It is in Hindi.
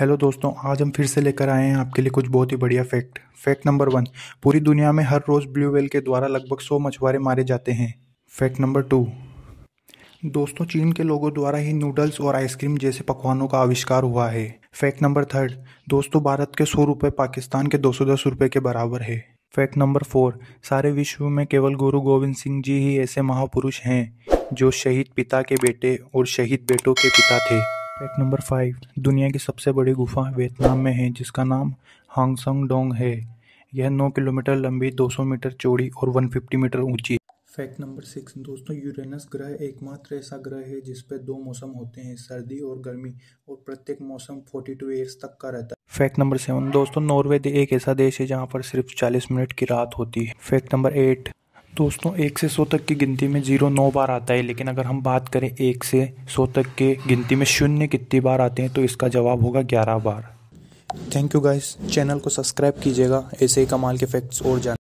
हेलो दोस्तों आज हम फिर से लेकर आए हैं आपके लिए कुछ बहुत ही बढ़िया फैक्ट फैक्ट नंबर वन पूरी दुनिया में हर रोज़ ब्लू वेल के द्वारा लगभग सौ मछुआरे मारे जाते हैं फैक्ट नंबर टू दोस्तों चीन के लोगों द्वारा ही नूडल्स और आइसक्रीम जैसे पकवानों का आविष्कार हुआ है फैक्ट नंबर थर्ड दोस्तों भारत के सौ रुपये पाकिस्तान के दो सौ दस रुपये के बराबर है फैक्ट नंबर फोर सारे विश्व में केवल गुरु गोविंद सिंह जी ही ऐसे महापुरुष हैं जो शहीद पिता के बेटे और शहीद बेटों के पिता थे फैक्ट नंबर फाइव दुनिया की सबसे बड़ी गुफा वियतनाम में है जिसका नाम हांगसंग डोंग है यह 9 किलोमीटर लंबी 200 मीटर चौड़ी और 150 मीटर ऊंची फैक्ट नंबर सिक्स दोस्तों यूरेनस ग्रह एकमात्र ऐसा ग्रह है जिस पर दो मौसम होते हैं सर्दी और गर्मी और प्रत्येक मौसम 42 टू ईयर्स तक का रहता है फैक्ट नंबर सेवन दोस्तों नॉर्वे एक ऐसा देश है जहाँ पर सिर्फ चालीस मिनट की रात होती है फैक्ट नंबर एट दोस्तों एक से सौ तक की गिनती में जीरो नौ बार आता है लेकिन अगर हम बात करें एक से सौ तक के गिनती में शून्य कितनी बार आते हैं तो इसका जवाब होगा ग्यारह बार थैंक यू गाइस चैनल को सब्सक्राइब कीजिएगा ऐसे ही कमाल के फैक्ट्स और जान